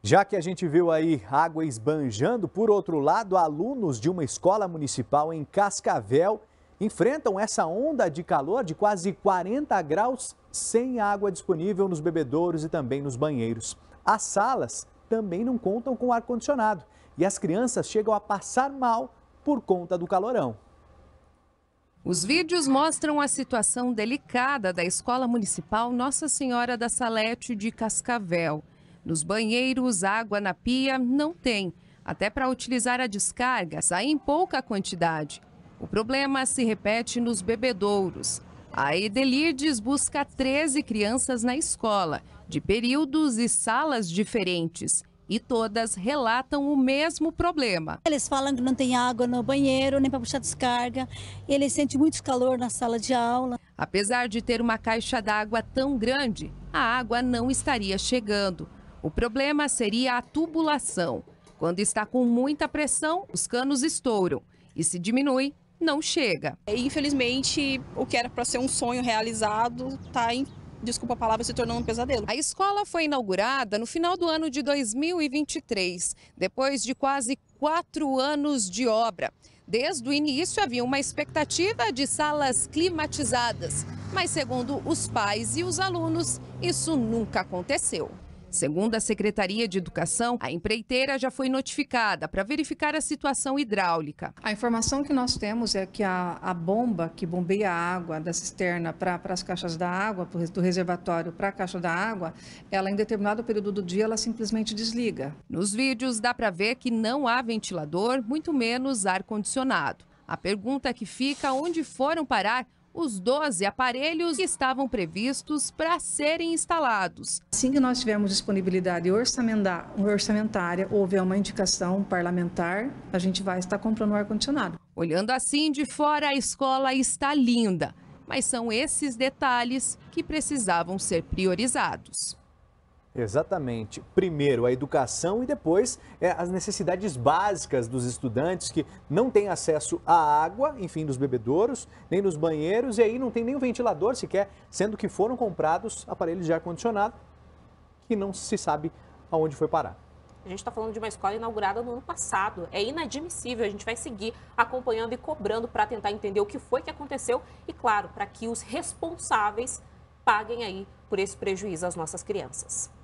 Já que a gente viu aí água esbanjando, por outro lado, alunos de uma escola municipal em Cascavel enfrentam essa onda de calor de quase 40 graus sem água disponível nos bebedouros e também nos banheiros. As salas também não contam com ar-condicionado e as crianças chegam a passar mal por conta do calorão. Os vídeos mostram a situação delicada da Escola Municipal Nossa Senhora da Salete de Cascavel. Nos banheiros, água na pia não tem. Até para utilizar a descarga, sai em pouca quantidade. O problema se repete nos bebedouros. A Edelides busca 13 crianças na escola, de períodos e salas diferentes. E todas relatam o mesmo problema. Eles falam que não tem água no banheiro, nem para puxar descarga. Eles sentem muito calor na sala de aula. Apesar de ter uma caixa d'água tão grande, a água não estaria chegando. O problema seria a tubulação. Quando está com muita pressão, os canos estouram e se diminui, não chega. É, infelizmente, o que era para ser um sonho realizado está em desculpa a palavra, se tornou um pesadelo. A escola foi inaugurada no final do ano de 2023, depois de quase quatro anos de obra. Desde o início havia uma expectativa de salas climatizadas, mas segundo os pais e os alunos, isso nunca aconteceu. Segundo a Secretaria de Educação, a empreiteira já foi notificada para verificar a situação hidráulica. A informação que nós temos é que a, a bomba que bombeia a água da cisterna para as caixas da água, do reservatório para a caixa da água, ela em determinado período do dia ela simplesmente desliga. Nos vídeos dá para ver que não há ventilador, muito menos ar condicionado. A pergunta que fica onde foram parar os 12 aparelhos que estavam previstos para serem instalados. Assim que nós tivermos disponibilidade orçamentária, houver uma indicação parlamentar, a gente vai estar comprando um ar-condicionado. Olhando assim de fora, a escola está linda, mas são esses detalhes que precisavam ser priorizados. Exatamente. Primeiro a educação e depois é, as necessidades básicas dos estudantes que não têm acesso à água, enfim, nos bebedouros, nem nos banheiros, e aí não tem nem ventilador sequer, sendo que foram comprados aparelhos de ar-condicionado que não se sabe aonde foi parar. A gente está falando de uma escola inaugurada no ano passado. É inadmissível. A gente vai seguir acompanhando e cobrando para tentar entender o que foi que aconteceu e, claro, para que os responsáveis paguem aí por esse prejuízo às nossas crianças.